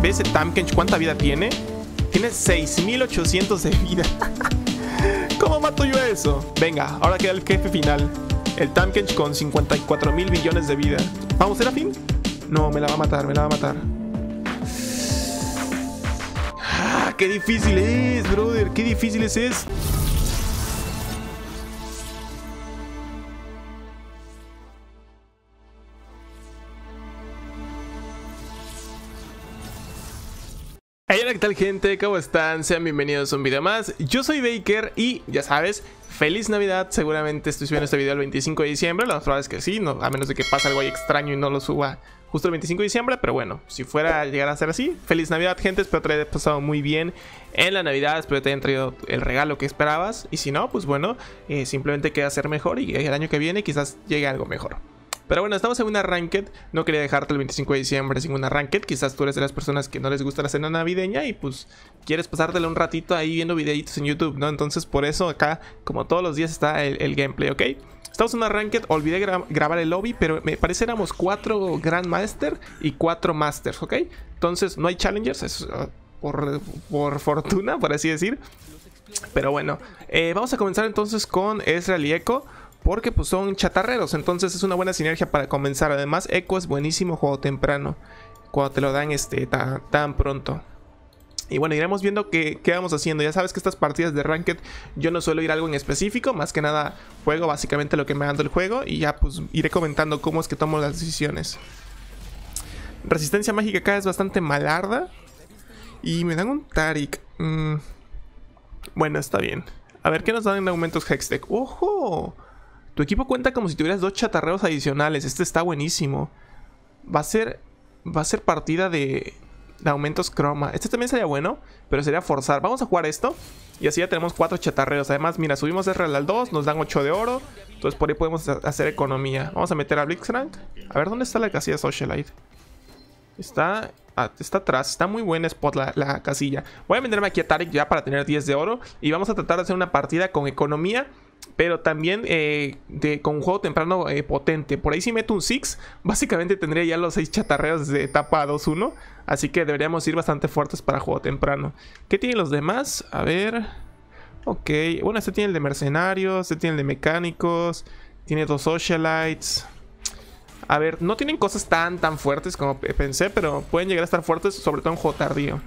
Ve ese Tamkench, ¿cuánta vida tiene? Tiene 6800 de vida. ¿Cómo mato yo a eso? Venga, ahora queda el jefe final. El Tamkench con 54.000 millones de vida. ¿Vamos, a fin? No, me la va a matar, me la va a matar. Ah, ¡Qué difícil es, brother! ¡Qué difícil es! ¿qué tal gente? ¿Cómo están? Sean bienvenidos a un video más. Yo soy Baker y, ya sabes, Feliz Navidad, seguramente estoy subiendo este video el 25 de diciembre, La verdad es que sí, no, a menos de que pase algo ahí extraño y no lo suba justo el 25 de diciembre, pero bueno, si fuera a llegar a ser así, Feliz Navidad gente, espero te haya pasado muy bien en la Navidad, espero te hayan traído el regalo que esperabas y si no, pues bueno, eh, simplemente queda ser mejor y el año que viene quizás llegue algo mejor. Pero bueno, estamos en una ranked. No quería dejarte el 25 de diciembre sin una ranked. Quizás tú eres de las personas que no les gusta la cena navideña y pues quieres pasártela un ratito ahí viendo videitos en YouTube, ¿no? Entonces por eso acá, como todos los días, está el, gameplay, ¿ok? Estamos en una ranked, olvidé grabar el lobby, pero me parece éramos cuatro Grandmaster y cuatro Masters, ¿ok? Entonces no hay Challengers, es, ah, por, fortuna, por así decir. Pero bueno, eh, vamos a comenzar entonces con Ezreal y porque pues son chatarreros, entonces es una buena sinergia para comenzar. Además, Echo es buenísimo juego temprano, cuando te lo dan este, tan, pronto. Y bueno, iremos viendo qué, vamos haciendo. Ya sabes que estas partidas de Ranked yo no suelo ir a algo en específico. Más que nada juego básicamente lo que me dando el juego. Y ya pues iré comentando cómo es que tomo las decisiones. Resistencia mágica acá es bastante malarda. Y me dan un Tarik. Mm. Bueno, está bien. A ver, ¿qué nos dan en aumentos Hextech? ¡Ojo! Tu equipo cuenta como si tuvieras dos chatarreos adicionales. Este está buenísimo. Va a ser. Va a ser partida de. aumentos croma. Este también sería bueno, pero sería forzar. Vamos a jugar esto. Y así ya tenemos cuatro chatarreos. Además, mira, subimos de real al 2, nos dan 8 de oro. Entonces por ahí podemos hacer economía. Vamos a meter a Blitzcrank. A ver dónde está la casilla Socialite. Está ah, está atrás, está muy buen spot la, casilla. Voy a venderme aquí a ya para tener 10 de oro. Y vamos a tratar de hacer una partida con economía pero también eh, de, con un juego temprano eh, potente. Por ahí si meto un 6, básicamente tendría ya los 6 chatarreos de etapa 2-1. Así que deberíamos ir bastante fuertes para juego temprano. ¿Qué tienen los demás? A ver. Ok, bueno, este tiene el de mercenarios, este tiene el de mecánicos, tiene dos socialites. A ver, no tienen cosas tan tan fuertes como pensé, pero pueden llegar a estar fuertes, sobre todo en juego tardío.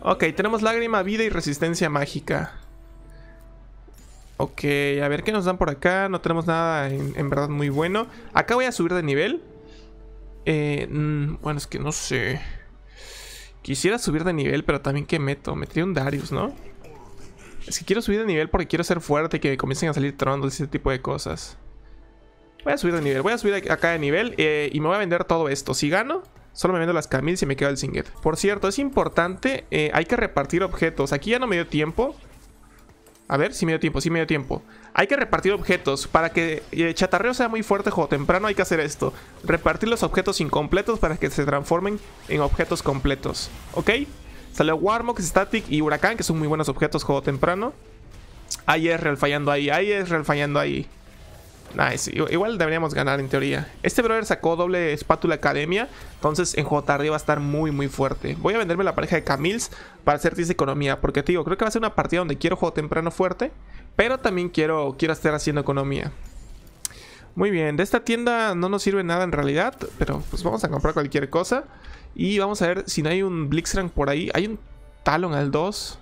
Ok, tenemos lágrima, vida y resistencia mágica. Ok, a ver qué nos dan por acá. No tenemos nada en, verdad muy bueno. Acá voy a subir de nivel. Eh, mm, bueno, es que no sé. Quisiera subir de nivel, pero también qué meto. Metría un Darius, ¿no? Es que quiero subir de nivel porque quiero ser fuerte, y que comiencen a salir trondos y ese tipo de cosas. Voy a subir de nivel, voy a subir acá de nivel eh, y me voy a vender todo esto. Si gano, solo me vendo las camis y me quedo el singet. Por cierto, es importante, eh, hay que repartir objetos. Aquí ya no me dio tiempo. A ver, sí medio tiempo, sí medio tiempo. Hay que repartir objetos. Para que el eh, chatarreo sea muy fuerte juego temprano hay que hacer esto. Repartir los objetos incompletos para que se transformen en objetos completos. ¿Ok? Sale Warmox, Static y Huracán, que son muy buenos objetos juego temprano. Ahí es real fallando ahí, ahí es real fallando ahí. Nice, igual deberíamos ganar en teoría Este brother sacó doble espátula academia Entonces en tardío va a estar muy muy fuerte Voy a venderme la pareja de Camils Para hacer 10 economía, porque te digo, creo que va a ser una partida Donde quiero juego temprano fuerte Pero también quiero, quiero estar haciendo economía Muy bien, de esta tienda No nos sirve nada en realidad Pero pues vamos a comprar cualquier cosa Y vamos a ver si no hay un Blixrank por ahí Hay un Talon al 2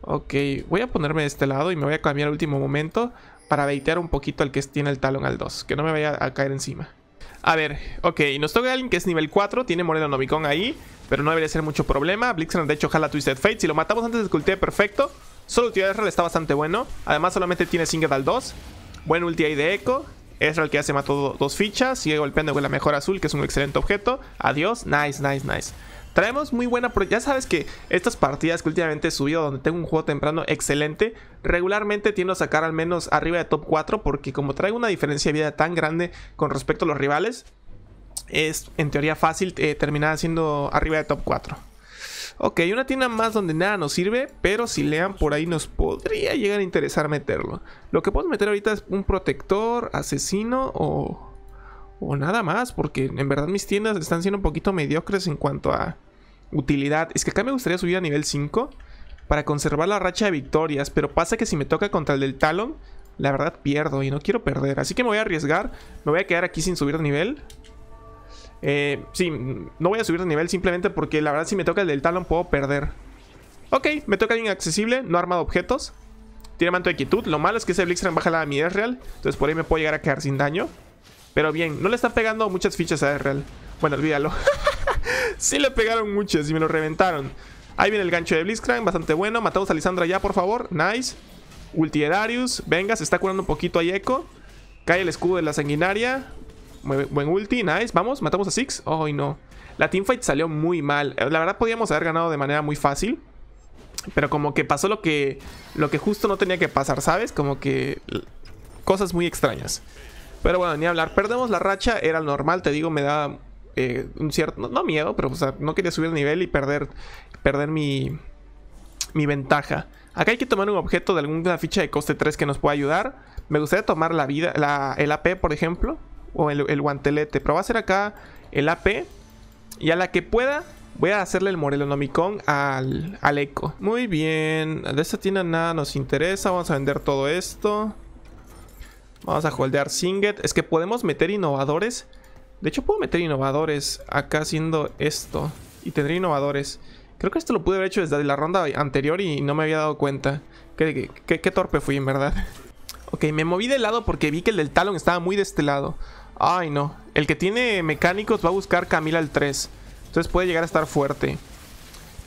Ok, voy a ponerme de este lado y me voy a cambiar al último momento para baitear un poquito al que tiene el talón al 2, que no me vaya a caer encima. A ver, ok, nos toca alguien que es nivel 4, tiene Moreno Novicón ahí, pero no debería ser mucho problema. Blixen de hecho jala Twisted Fate, si lo matamos antes de ultié perfecto, solo ulti de Ezreal está bastante bueno. Además solamente tiene Singed al 2, buen ulti ahí de Echo. Ezreal que ya se mató dos fichas, sigue golpeando con la mejor azul, que es un excelente objeto. Adiós, nice, nice, nice. Traemos muy buena... Ya sabes que estas partidas que últimamente he subido donde tengo un juego temprano excelente, regularmente tiendo a sacar al menos arriba de top 4 porque como traigo una diferencia de vida tan grande con respecto a los rivales, es en teoría fácil eh, terminar siendo arriba de top 4. Ok, una tienda más donde nada nos sirve, pero si lean por ahí nos podría llegar a interesar meterlo. Lo que puedo meter ahorita es un protector, asesino o, o nada más, porque en verdad mis tiendas están siendo un poquito mediocres en cuanto a Utilidad. Es que acá me gustaría subir a nivel 5 para conservar la racha de victorias. Pero pasa que si me toca contra el del Talon, la verdad pierdo y no quiero perder. Así que me voy a arriesgar. Me voy a quedar aquí sin subir de nivel. Eh, sí, no voy a subir de nivel simplemente porque la verdad si me toca el del Talon puedo perder. Ok, me toca alguien accesible, no armado objetos. Tiene manto de quietud. Lo malo es que ese Blixran baja la de mi e real Entonces por ahí me puedo llegar a quedar sin daño. Pero bien, no le está pegando muchas fichas a e real Bueno, olvídalo. sí le pegaron muchas y me lo reventaron. Ahí viene el gancho de Blitzcrank, bastante bueno. Matamos a Lisandra ya, por favor. Nice. Ulti de Darius. Venga, se está curando un poquito ahí Echo. Cae el escudo de la sanguinaria. Buen ulti, nice. Vamos, matamos a Six. oh, no. La teamfight salió muy mal. Eh, la verdad podíamos haber ganado de manera muy fácil. Pero como que pasó lo que, lo que justo no tenía que pasar, ¿sabes? Como que cosas muy extrañas. Pero bueno, ni hablar. Perdemos la racha, era normal, te digo, me da un cierto, no, miedo, pero no quería subir el nivel y perder, perder mi, ventaja. Acá hay que tomar un objeto de alguna ficha de coste 3 que nos pueda ayudar. Me gustaría tomar la vida, la, el AP, por ejemplo, o el, guantelete, pero va a ser acá el AP. Y a la que pueda, Voy a hacerle el Morelonomicon al, al eco. Muy bien. De esta tienda nada nos interesa. Vamos a vender todo esto. Vamos a holdear Singet. Es que podemos meter innovadores de hecho, puedo meter innovadores acá haciendo esto. Y tendré innovadores. Creo que esto lo pude haber hecho desde la ronda anterior y no me había dado cuenta. Qué, torpe fui, en verdad. ok, me moví de lado porque vi que el del Talon estaba muy de este lado. Ay, no. El que tiene mecánicos va a buscar Camila al 3. Entonces puede llegar a estar fuerte.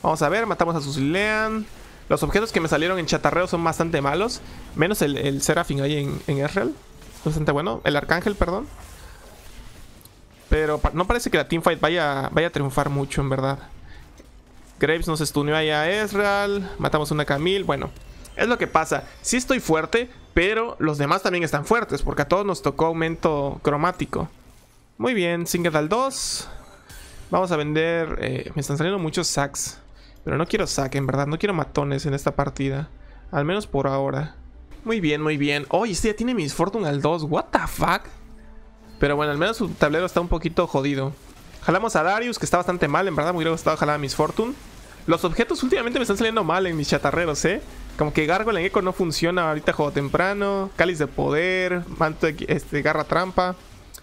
Vamos a ver, matamos a Susilean Los objetos que me salieron en chatarreo son bastante malos. Menos el, el ahí en, en Bastante bueno. El Arcángel, perdón. Pero no parece que la teamfight vaya, vaya a triunfar mucho, en verdad. Graves nos estuneó ahí a Ezreal. Matamos una Camille. Bueno, es lo que pasa. Sí estoy fuerte, pero los demás también están fuertes. Porque a todos nos tocó aumento cromático. Muy bien, al 2. Vamos a vender... Eh, me están saliendo muchos sacs. Pero no quiero sack, en verdad. No quiero matones en esta partida. Al menos por ahora. Muy bien, muy bien. Oye, oh, este ya tiene mis fortune al 2. What the fuck? Pero bueno, al menos su tablero está un poquito jodido. Jalamos a Darius, que está bastante mal. En verdad me hubiera gustado jalar a Miss Fortune. Los objetos últimamente me están saliendo mal en mis chatarreros, ¿eh? Como que Gargoyle en Echo no funciona ahorita juego temprano. Cáliz de poder, manto este, garra trampa.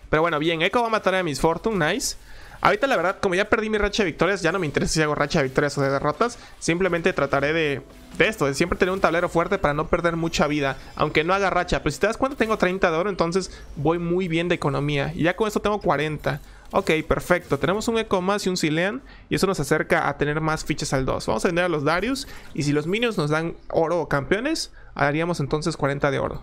Pero bueno, bien, Echo va a matar a Miss Fortune, nice. Ahorita la verdad, como ya perdí mi racha de victorias, ya no me interesa si hago racha de victorias o de derrotas. Simplemente trataré de, esto, de siempre tener un tablero fuerte para no perder mucha vida. Aunque no haga racha. Pero pues, si te das cuenta tengo 30 de oro, entonces voy muy bien de economía. Y ya con esto tengo 40. Ok, perfecto. Tenemos un Eco más y un Silean. Y eso nos acerca a tener más fichas al 2. Vamos a vender a los Darius. Y si los Minions nos dan oro o campeones, haríamos entonces 40 de oro.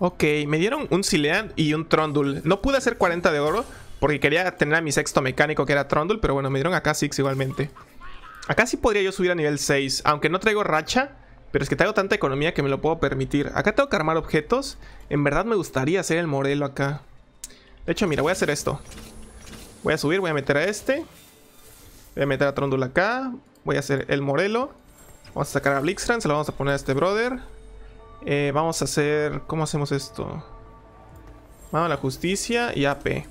Ok, me dieron un Silean y un Trondul. No pude hacer 40 de oro, porque quería tener a mi sexto mecánico que era Trundle, pero bueno, me dieron acá six igualmente. Acá sí podría yo subir a nivel 6, aunque no traigo racha, pero es que traigo tanta economía que me lo puedo permitir. Acá tengo que armar objetos. En verdad me gustaría hacer el Morelo acá. De hecho, mira, voy a hacer esto. Voy a subir, voy a meter a este. Voy a meter a Trundle acá. Voy a hacer el Morelo. Vamos a sacar a Blixran, se lo vamos a poner a este brother. Eh, vamos a hacer... ¿Cómo hacemos esto? Vamos a la justicia y AP.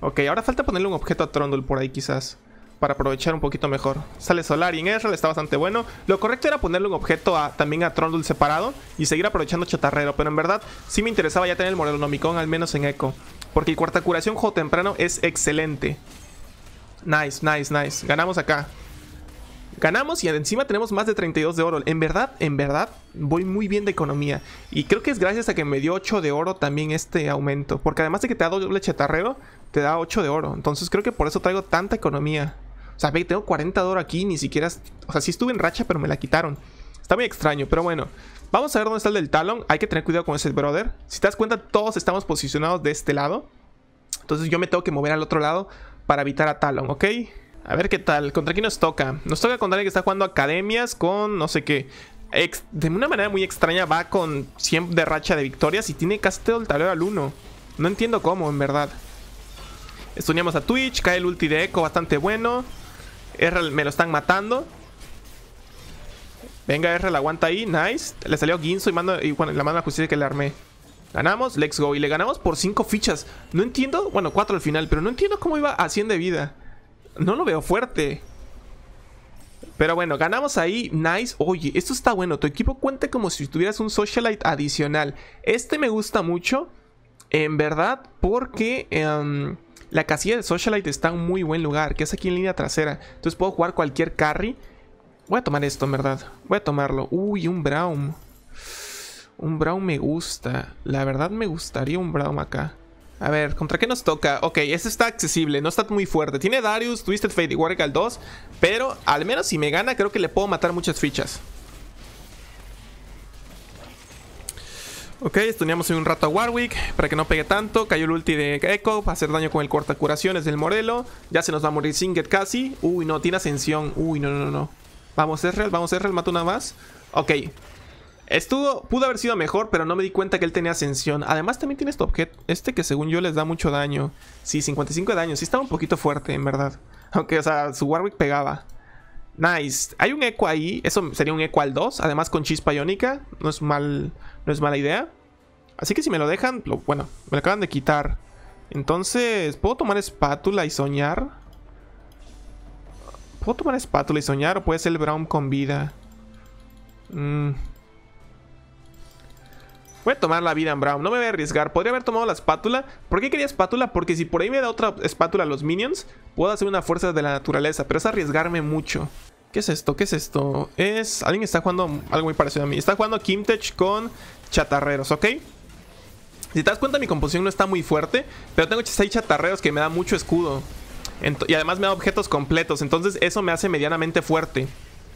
Ok, ahora falta ponerle un objeto a Trondul por ahí quizás. Para aprovechar un poquito mejor. Sale Solar y en Ezreal está bastante bueno. Lo correcto era ponerle un objeto también a Trondul separado. Y seguir aprovechando Chatarrero. Pero en verdad sí me interesaba ya tener el Morelonomicon al menos en Echo. Porque el cuarta curación juego temprano es excelente. Nice, nice, nice. Ganamos acá. Ganamos y encima tenemos más de 32 de oro. En verdad, en verdad, voy muy bien de economía. Y creo que es gracias a que me dio 8 de oro también este aumento. Porque además de que te da doble chatarrero, te da 8 de oro. Entonces creo que por eso traigo tanta economía. O sea, ve, tengo 40 de oro aquí, ni siquiera... O sea, sí estuve en racha, pero me la quitaron. Está muy extraño, pero bueno. Vamos a ver dónde está el del talón. Hay que tener cuidado con ese brother. Si te das cuenta, todos estamos posicionados de este lado. Entonces yo me tengo que mover al otro lado para evitar a Talon, ¿ok? A ver qué tal. ¿Contra quién nos toca? Nos toca contra alguien que está jugando academias con no sé qué. de una manera muy extraña va con 100 de racha de victorias y tiene casi todo el al 1. No entiendo cómo, en verdad. Estuneamos a Twitch, cae el ulti de Echo bastante bueno. R me lo están matando. Venga, R la aguanta ahí, nice. Le salió Ginzo y, mando, y la mano a justicia que le armé. Ganamos, let's go. Y le ganamos por 5 fichas. No entiendo, bueno, 4 al final, pero no entiendo cómo iba a 100 de vida. No lo veo fuerte. Pero bueno, ganamos ahí. Nice. Oye, esto está bueno. Tu equipo cuenta como si tuvieras un socialite adicional. Este me gusta mucho. En verdad, porque em, la casilla de socialite está en muy buen lugar. Que es aquí en línea trasera. Entonces puedo jugar cualquier carry. Voy a tomar esto, en verdad. Voy a tomarlo. Uy, un brown. Un brown me gusta. La verdad me gustaría un brown acá. A ver, ¿contra qué nos toca? Ok, este está accesible, no está muy fuerte. Tiene Darius, Twisted Fate y al 2. Pero al menos si me gana, creo que le puedo matar muchas fichas. Ok, estuneamos un rato a Warwick para que no pegue tanto. Cayó el ulti de Echo para hacer daño con el corta curaciones del Morelo. Ya se nos va a morir Singet casi. Uy, no, tiene ascensión. Uy, no, no, no. Vamos, Ezreal, vamos, Ezreal, mato una más. Ok, Estuvo, pudo haber sido mejor, pero no me di cuenta que él tenía ascensión. Además, también tiene este objeto, este que según yo les da mucho daño. Sí, 55 de daño. Sí, estaba un poquito fuerte, en verdad. Aunque, o sea, su Warwick pegaba. Nice. Hay un eco ahí. Eso sería un eco al 2. Además, con chispa iónica. No es, mal, no es mala idea. Así que si me lo dejan, bueno, me lo acaban de quitar. Entonces, ¿puedo tomar espátula y soñar? ¿Puedo tomar espátula y soñar o puede ser el Brown con vida? Mmm Voy a tomar la vida en Brown, no me voy a arriesgar. Podría haber tomado la espátula. ¿Por qué quería espátula? Porque si por ahí me da otra espátula a los minions, puedo hacer una fuerza de la naturaleza, pero es arriesgarme mucho. ¿Qué es esto? ¿Qué es esto? Es... Alguien está jugando algo muy parecido a mí. Está jugando Kimtech con chatarreros, ¿ok? Si te das cuenta, mi composición no está muy fuerte, pero tengo 6 chatarreros que me da mucho escudo. y además me da objetos completos, entonces eso me hace medianamente fuerte.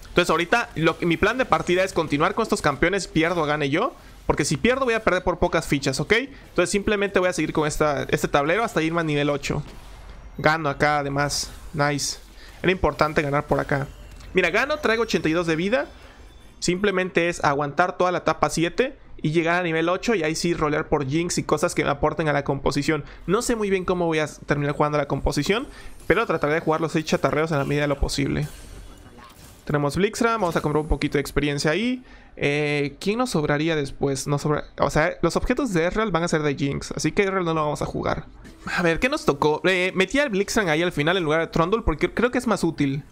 Entonces ahorita mi plan de partida es continuar con estos campeones, pierdo, gane yo. Porque si pierdo voy a perder por pocas fichas, ¿ok? Entonces simplemente voy a seguir con este tablero hasta irme a nivel 8. Gano acá además. Nice. Era importante ganar por acá. Mira, gano, traigo 82 de vida. Simplemente es aguantar toda la etapa 7 y llegar a nivel 8 y ahí sí rolear por Jinx y cosas que me aporten a la composición. No sé muy bien cómo voy a terminar jugando la composición, pero trataré de jugar los 6 chatarreos en la medida de lo posible. Tenemos Blixra, vamos a comprar un poquito de experiencia ahí. Eh, ¿Quién nos sobraría después? No sobra... O sea, los objetos de Errol van a ser de Jinx, así que Errol no lo vamos a jugar. A ver, ¿qué nos tocó? Eh, metí al Blixen ahí al final en lugar de Trundle porque creo que es más útil.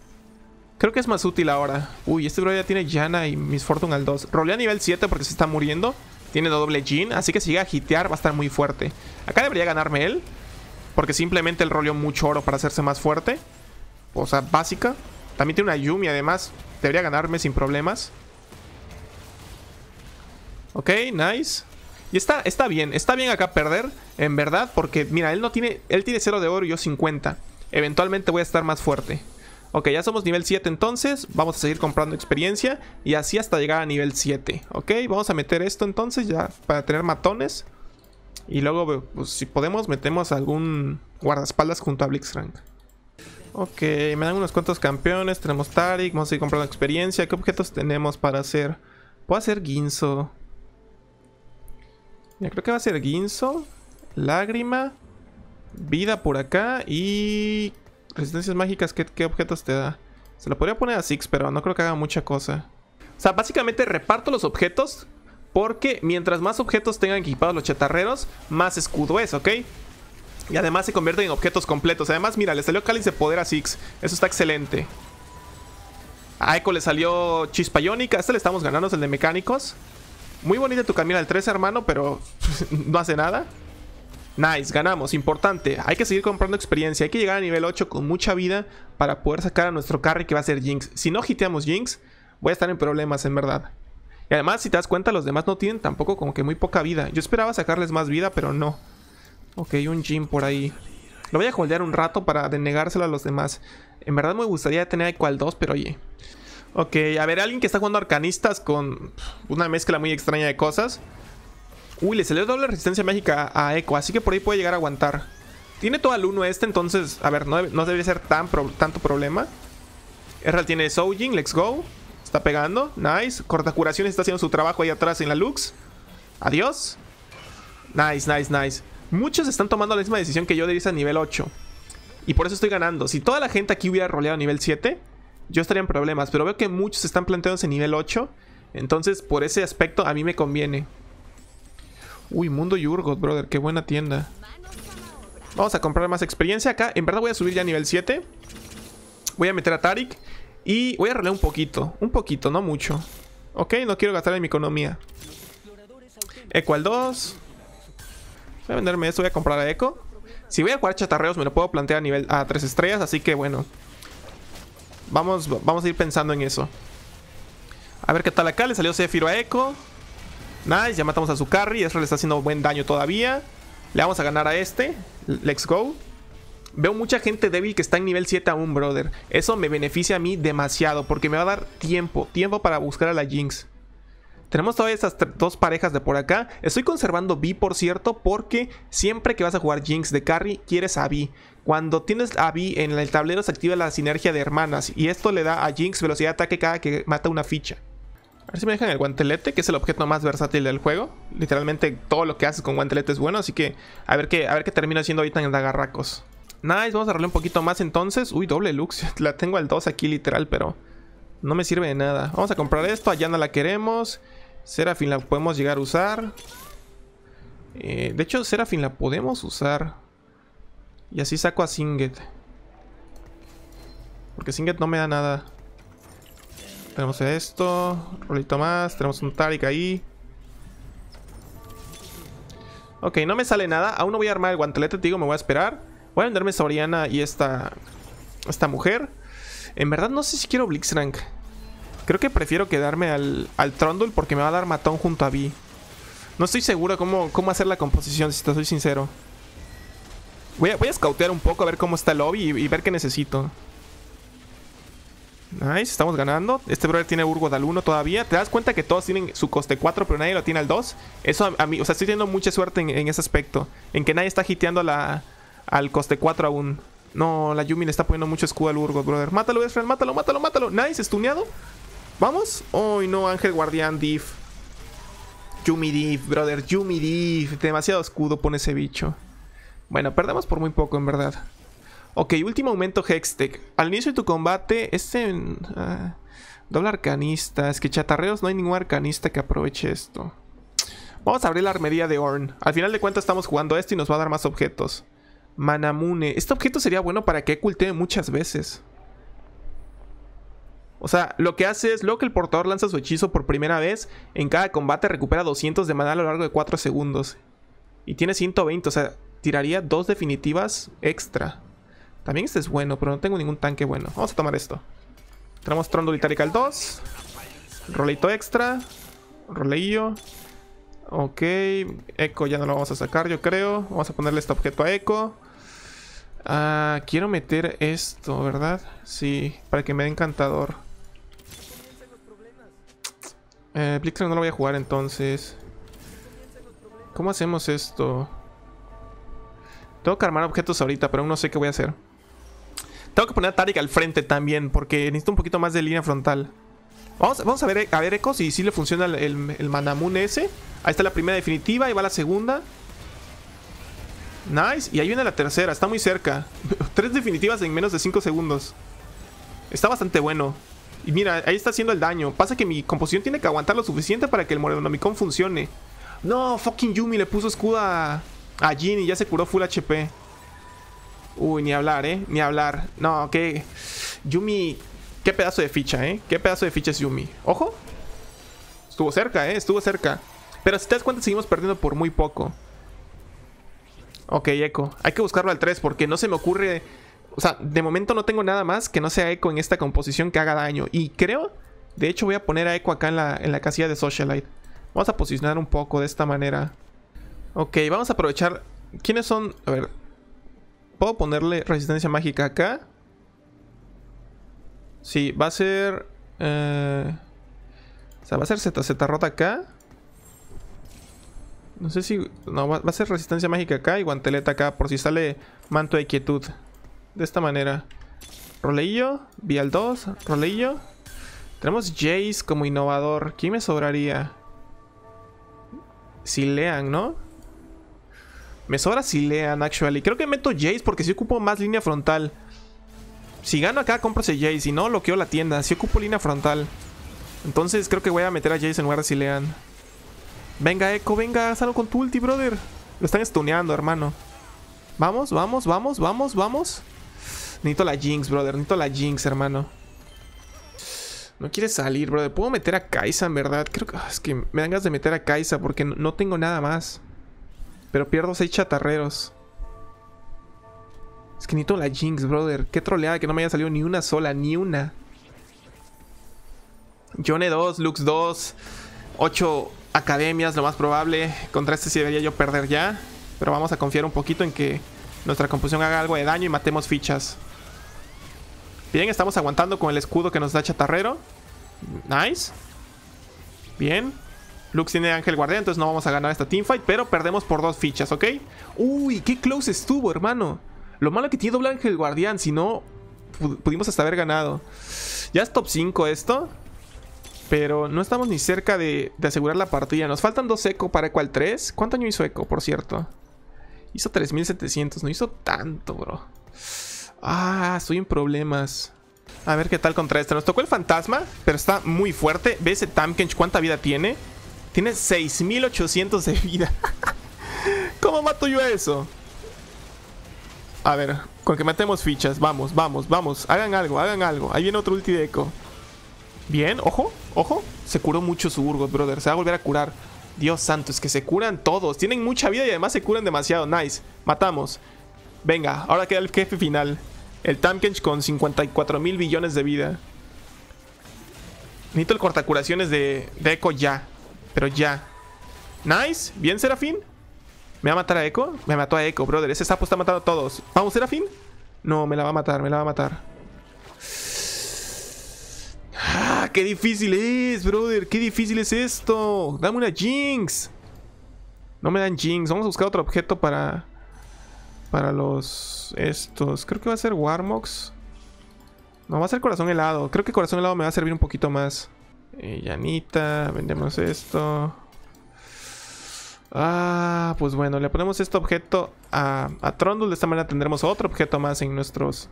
Creo que es más útil ahora. Uy, este bro ya tiene Janna y Miss Fortune al 2. Roleó a nivel 7 porque se está muriendo. Tiene doble Jin, así que si llega a hitear va a estar muy fuerte. Acá debería ganarme él. Porque simplemente él roleó mucho oro para hacerse más fuerte. O sea, básica. También tiene una Yumi, además. Debería ganarme sin problemas. Ok, nice. Y está, está bien, está bien acá perder, en verdad, porque mira, él no tiene, él tiene 0 de oro y yo 50. Eventualmente voy a estar más fuerte. Ok, ya somos nivel 7 entonces, vamos a seguir comprando experiencia y así hasta llegar a nivel 7. Ok, vamos a meter esto entonces ya para tener matones. Y luego, pues, si podemos, metemos algún guardaespaldas junto a Blixrank. Ok, me dan unos cuantos campeones, tenemos Tarik, vamos a seguir comprando experiencia. ¿Qué objetos tenemos para hacer? Puedo hacer guinzo. Ya creo que va a ser Guinzo, Lágrima, Vida por acá y... Resistencias mágicas, ¿qué, objetos te da? Se lo podría poner a Six, pero no creo que haga mucha cosa. O sea, básicamente reparto los objetos porque mientras más objetos tengan equipados los chatarreros, más escudo es, ¿ok? Y además se convierten en objetos completos. Además, mira, le salió cáliz de poder a Six. Eso está excelente. A Echo le salió chispa iónica. Este le estamos ganando, es el de mecánicos. Muy bonita tu camina al 3, hermano, pero no hace nada. Nice, ganamos, importante. Hay que seguir comprando experiencia. Hay que llegar a nivel 8 con mucha vida para poder sacar a nuestro carry que va a ser Jinx. Si no hiteamos Jinx, voy a estar en problemas, en verdad. Y además, si te das cuenta, los demás no tienen tampoco como que muy poca vida. Yo esperaba sacarles más vida, pero no. Ok, un Jin por ahí. Lo voy a holdear un rato para denegárselo a los demás. En verdad me gustaría tener cual 2, pero oye... Ok, a ver, alguien que está jugando arcanistas con una mezcla muy extraña de cosas. Uy, le salió doble resistencia mágica a Echo, así que por ahí puede llegar a aguantar. Tiene todo al 1 este, entonces, a ver, no, no debería ser tan tanto problema. Erral tiene Soujin, let's go. Está pegando, nice. corta Cortacuraciones está haciendo su trabajo ahí atrás en la Lux. Adiós. Nice, nice, nice. Muchos están tomando la misma decisión que yo de irse a nivel 8. Y por eso estoy ganando. Si toda la gente aquí hubiera roleado a nivel 7, yo estaría en problemas. Pero veo que muchos están planteados en nivel 8. Entonces, por ese aspecto, a mí me conviene. Uy, Mundo Yurgot, brother. Qué buena tienda. Vamos a comprar más experiencia acá. En verdad voy a subir ya a nivel 7. Voy a meter a Tarik. Y voy a arreglar un poquito. Un poquito, no mucho. Ok, no quiero gastar en mi economía. Eco al 2. Voy a venderme esto, voy a comprar a Eco. Si voy a jugar chatarreos me lo puedo plantear a nivel a 3 estrellas, así que bueno. Vamos, a ir pensando en eso. A ver qué tal acá. Le salió Zephyro a Echo. Nice, ya matamos a su carry. eso le está haciendo buen daño todavía. Le vamos a ganar a este. Let's go. Veo mucha gente débil que está en nivel 7 aún, brother. Eso me beneficia a mí demasiado porque me va a dar tiempo. Tiempo para buscar a la Jinx. Tenemos todavía esas dos parejas de por acá. Estoy conservando B, por cierto, porque siempre que vas a jugar Jinx de carry, quieres a B. Cuando tienes a B en el tablero se activa la sinergia de hermanas y esto le da a Jinx velocidad de ataque cada que mata una ficha. A ver si me dejan el guantelete, que es el objeto más versátil del juego. Literalmente todo lo que haces con guantelete es bueno, así que a ver qué, a ver qué termino haciendo ahorita en el agarracos. Nice, vamos a darle un poquito más entonces. Uy, doble lux. La tengo al 2 aquí literal, pero no me sirve de nada. Vamos a comprar esto, allá no la queremos. Serafin la podemos llegar a usar. Eh, de hecho, Serafin la podemos usar. Y así saco a Singet. Porque Singet no me da nada. Tenemos esto. Rolito más. Tenemos un Tarik ahí. Ok, no me sale nada. Aún no voy a armar el guantelete, te digo, me voy a esperar. Voy a venderme esta y esta... Esta mujer. En verdad no sé si quiero Blitzcrank. Creo que prefiero quedarme al, al porque me va a dar matón junto a Vi. No estoy seguro cómo, cómo hacer la composición, si te soy sincero. Voy a, voy a scoutear un poco a ver cómo está el lobby y, ver qué necesito. Nice, estamos ganando. Este brother tiene Urgot al 1 todavía. ¿Te das cuenta que todos tienen su coste 4, pero nadie lo tiene al 2? Eso a, mí, o sea, estoy teniendo mucha suerte en, ese aspecto. En que nadie está hiteando la, al coste 4 aún. No, la Yumi le está poniendo mucho escudo al Urgot, brother. Mátalo, friend! mátalo, mátalo, mátalo. Nice, estuneado. ¿Vamos? Uy, no, Ángel Guardián, Diff. Yumi Diff, brother, Yumi Diff. Demasiado escudo pone ese bicho. Bueno, perdemos por muy poco, en verdad. Ok, último aumento Hextech. Al inicio de tu combate, este... doble arcanista. Es que chatarreos no hay ningún arcanista que aproveche esto. Vamos a abrir la armería de Orn. Al final de cuentas estamos jugando esto y nos va a dar más objetos. Manamune. Este objeto sería bueno para que cultive muchas veces. O sea, lo que hace es, luego que el portador lanza su hechizo por primera vez, en cada combate recupera 200 de maná a lo largo de 4 segundos. Y tiene 120, o sea, tiraría dos definitivas extra. También este es bueno, pero no tengo ningún tanque bueno. Vamos a tomar esto. Tenemos Trondo vitalical 2. Roleito extra. Roleillo. Ok. Echo ya no lo vamos a sacar, yo creo. Vamos a ponerle este objeto a Echo. Ah, quiero meter esto, ¿verdad? Sí, para que me dé encantador. Eh, no lo voy a jugar entonces. ¿Cómo hacemos esto? Tengo que armar objetos ahorita, pero aún no sé qué voy a hacer. Tengo que poner a Tarik al frente también, porque necesito un poquito más de línea frontal. Vamos, a ver a ver Echo si si le funciona el, el, Manamun ese. Ahí está la primera definitiva, ahí va la segunda. Nice, y ahí viene la tercera, está muy cerca. Tres definitivas en menos de 5 segundos. Está bastante bueno. Y mira, ahí está haciendo el daño. Pasa que mi composición tiene que aguantar lo suficiente para que el Morenomicon funcione. No, fucking Yumi le puso escudo a, Jin y ya se curó full HP. Uy, ni hablar, ¿eh? Ni hablar. No, que... Yumi... Qué pedazo de ficha, ¿eh? Qué pedazo de ficha es Yumi. Ojo. Estuvo cerca, ¿eh? Estuvo cerca. Pero si te das cuenta, seguimos perdiendo por muy poco. Ok, eco Hay que buscarlo al 3 porque no se me ocurre o sea, de momento no tengo nada más que no sea eco en esta composición que haga daño. Y creo, de hecho voy a poner a eco acá en la, casilla de Socialite. Vamos a posicionar un poco de esta manera. Ok, vamos a aprovechar... ¿Quiénes son? A ver... ¿Puedo ponerle resistencia mágica acá? Sí, va a ser... Eh, o sea, va a ser ZZ rota acá. No sé si... No, va, a ser resistencia mágica acá y guanteleta acá por si sale manto de quietud de esta manera. Roleillo, Vial 2, Roleillo. Tenemos Jace como innovador. ¿Quién me sobraría? Silean, ¿no? Me sobra Silean, actually. Creo que meto Jace porque si ocupo más línea frontal. Si gano acá, ese Jace. Si no, bloqueo la tienda. Si ocupo línea frontal. Entonces creo que voy a meter a Jace en lugar de Silean. Venga, Echo, venga. Salgo con tu ulti, brother. Lo están stuneando, hermano. Vamos, vamos, vamos, vamos, vamos. Necesito la Jinx, brother. Necesito la Jinx, hermano. No quiere salir, brother. Puedo meter a Kaisa, en verdad. Creo que ah, es que me dan ganas de meter a Kaisa porque no tengo nada más. Pero pierdo seis chatarreros. Es que necesito la Jinx, brother. Qué troleada que no me haya salido ni una sola, ni una. Johnny 2, Lux 2, 8 academias, lo más probable. Contra este sí debería yo perder ya. Pero vamos a confiar un poquito en que nuestra composición haga algo de daño y matemos fichas. Bien, estamos aguantando con el escudo que nos da chatarrero. Nice. Bien. Lux tiene Ángel Guardián, entonces no vamos a ganar esta teamfight, pero perdemos por dos fichas, ¿ok? Uy, qué close estuvo, hermano. Lo malo que tiene doble Ángel Guardián, si no, pudimos hasta haber ganado. Ya es top 5 esto, pero no estamos ni cerca de, asegurar la partida. Nos faltan dos eco para eco al 3. ¿Cuánto año hizo eco, por cierto? Hizo 3700, no hizo tanto, bro. Ah, estoy en problemas. A ver qué tal contra este. Nos tocó el fantasma, pero está muy fuerte. Ve ese Tamkench, cuánta vida tiene. Tiene 6800 de vida. ¿Cómo mato yo a eso? A ver, con que matemos fichas. Vamos, vamos, vamos. Hagan algo, hagan algo. Ahí viene otro ulti de eco. Bien, ojo, ojo. Se curó mucho su Urgo, brother. Se va a volver a curar. Dios santo, es que se curan todos. Tienen mucha vida y además se curan demasiado. Nice. Matamos. Venga, ahora queda el jefe final. El Tamkench con 54 mil billones de vida. Necesito el cortacuraciones de, de Echo ya. Pero ya. Nice. Bien, Serafín. ¿Me va a matar a Echo? Me mató a Echo, brother. Ese sapo está matando a todos. Vamos, Serafín. No, me la va a matar, me la va a matar. Ah, qué difícil es, brother. Qué difícil es esto. Dame una Jinx. No me dan Jinx. Vamos a buscar otro objeto para... Para los... Estos. Creo que va a ser Warmox. No, va a ser corazón helado. Creo que corazón helado me va a servir un poquito más. Eh, llanita, vendemos esto. Ah, pues bueno, le ponemos este objeto a, a Trondul. De esta manera tendremos otro objeto más en nuestros,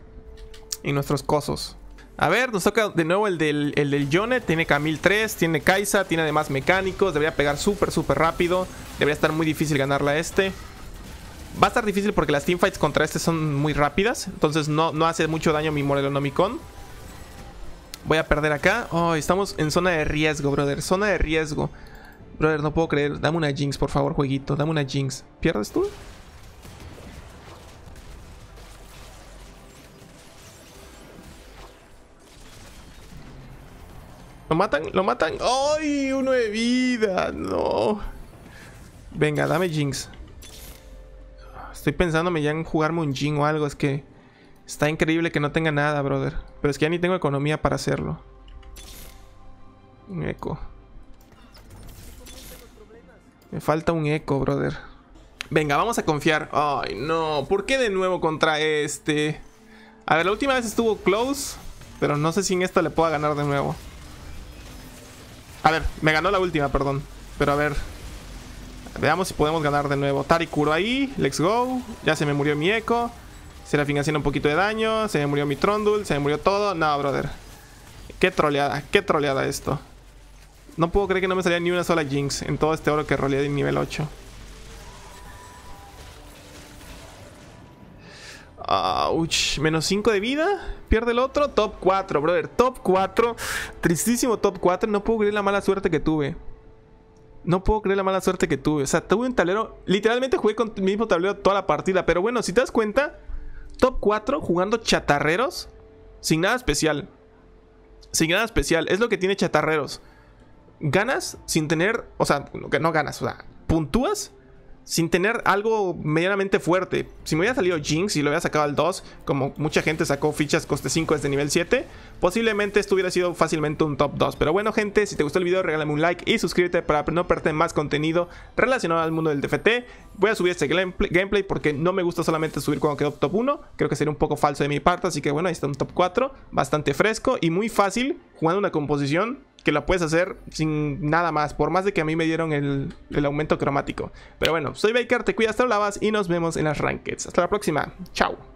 en nuestros cosos. A ver, nos toca de nuevo el del, el Yone. Tiene Camil 3, tiene Kaisa, tiene además mecánicos. Debería pegar súper, súper rápido. Debería estar muy difícil ganarla a este. Va a estar difícil porque las teamfights contra este son muy rápidas. Entonces no, no hace mucho daño mi con Voy a perder acá. Oh, estamos en zona de riesgo, brother. Zona de riesgo. Brother, no puedo creer. Dame una Jinx, por favor, jueguito. Dame una Jinx. ¿Pierdes tú? ¿Lo matan? ¿Lo matan? ¡Ay! Uno de vida. No. Venga, dame Jinx. Estoy pensándome ya en jugarme un jean o algo. Es que está increíble que no tenga nada, brother. Pero es que ya ni tengo economía para hacerlo. Un eco. Me falta un eco, brother. Venga, vamos a confiar. Ay, no. ¿Por qué de nuevo contra este? A ver, la última vez estuvo close. Pero no sé si en esta le pueda ganar de nuevo. A ver, me ganó la última, perdón. Pero a ver, Veamos si podemos ganar de nuevo. Tarikuro ahí. Let's go. Ya se me murió mi eco. Serafín haciendo un poquito de daño. Se me murió mi Trondul. Se me murió todo. No, brother. Qué troleada. Qué troleada esto. No puedo creer que no me salía ni una sola Jinx en todo este oro que roleé de nivel 8. Ouch, menos 5 de vida. Pierde el otro. Top 4, brother. Top 4. Tristísimo top 4. No puedo creer la mala suerte que tuve no puedo creer la mala suerte que tuve. O sea, tuve un tablero. Literalmente jugué con el mismo tablero toda la partida. Pero bueno, si te das cuenta, top 4 jugando chatarreros. Sin nada especial. Sin nada especial. Es lo que tiene chatarreros. Ganas sin tener. O sea, no ganas. O sea, puntúas sin tener algo medianamente fuerte. Si me hubiera salido Jinx y lo hubiera sacado al 2, como mucha gente sacó fichas coste 5 desde nivel 7, posiblemente esto hubiera sido fácilmente un top 2. Pero bueno gente, si te gustó el video regálame un like y suscríbete para no perderte más contenido relacionado al mundo del TFT. Voy a subir este gameplay porque no me gusta solamente subir cuando quedó top 1, creo que sería un poco falso de mi parte, así que bueno, ahí está un top 4, bastante fresco y muy fácil, jugando una composición que la puedes hacer sin nada más, por más de que a mí me dieron el, aumento cromático. Pero bueno, soy Baker, te cuidas, te lavas y nos vemos en las rankings. Hasta la próxima, chao.